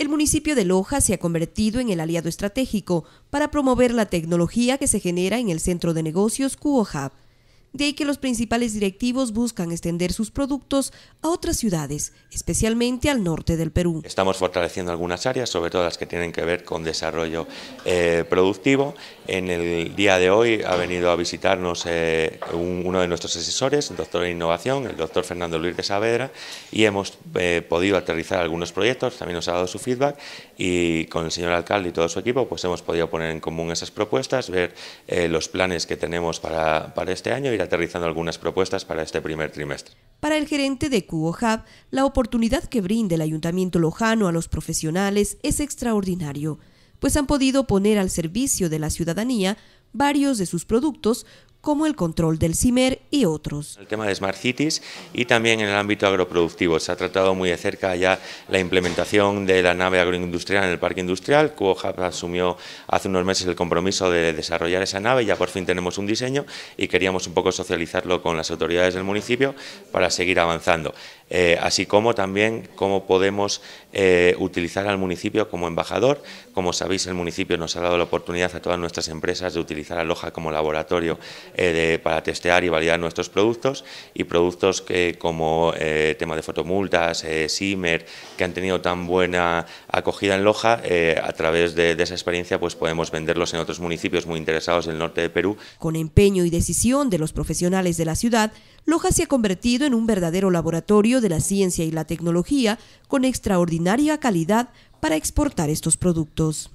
el municipio de Loja se ha convertido en el aliado estratégico para promover la tecnología que se genera en el centro de negocios QOHAB. De ahí que los principales directivos buscan extender sus productos a otras ciudades, especialmente al norte del Perú. Estamos fortaleciendo algunas áreas, sobre todo las que tienen que ver con desarrollo eh, productivo. En el día de hoy ha venido a visitarnos eh, uno de nuestros asesores, el doctor de innovación, el doctor Fernando Luis de Saavedra, y hemos eh, podido aterrizar algunos proyectos, también nos ha dado su feedback, y con el señor alcalde y todo su equipo pues hemos podido poner en común esas propuestas, ver los planes que tenemos para, para este año aterrizando algunas propuestas para este primer trimestre. Para el gerente de Cubo Hub, la oportunidad que brinda el Ayuntamiento Lojano a los profesionales es extraordinario, pues han podido poner al servicio de la ciudadanía varios de sus productos como el control del CIMER y otros. El tema de Smart Cities y también en el ámbito agroproductivo. Se ha tratado muy de cerca ya la implementación de la nave agroindustrial en el parque industrial. QOHAP asumió hace unos meses el compromiso de desarrollar esa nave, ya por fin tenemos un diseño y queríamos un poco socializarlo con las autoridades del municipio para seguir avanzando. Eh, así como también cómo podemos eh, utilizar al municipio como embajador. Como sabéis, el municipio nos ha dado la oportunidad a todas nuestras empresas de utilizar a Loja como laboratorio eh, para testear y validar nuestros productos y productos que, como tema de fotomultas, SIMER, que han tenido tan buena acogida en Loja, a través de, de, esa experiencia pues podemos venderlos en otros municipios muy interesados del norte de Perú. Con empeño y decisión de los profesionales de la ciudad, Loja se ha convertido en un verdadero laboratorio de la ciencia y la tecnología con extraordinaria calidad para exportar estos productos.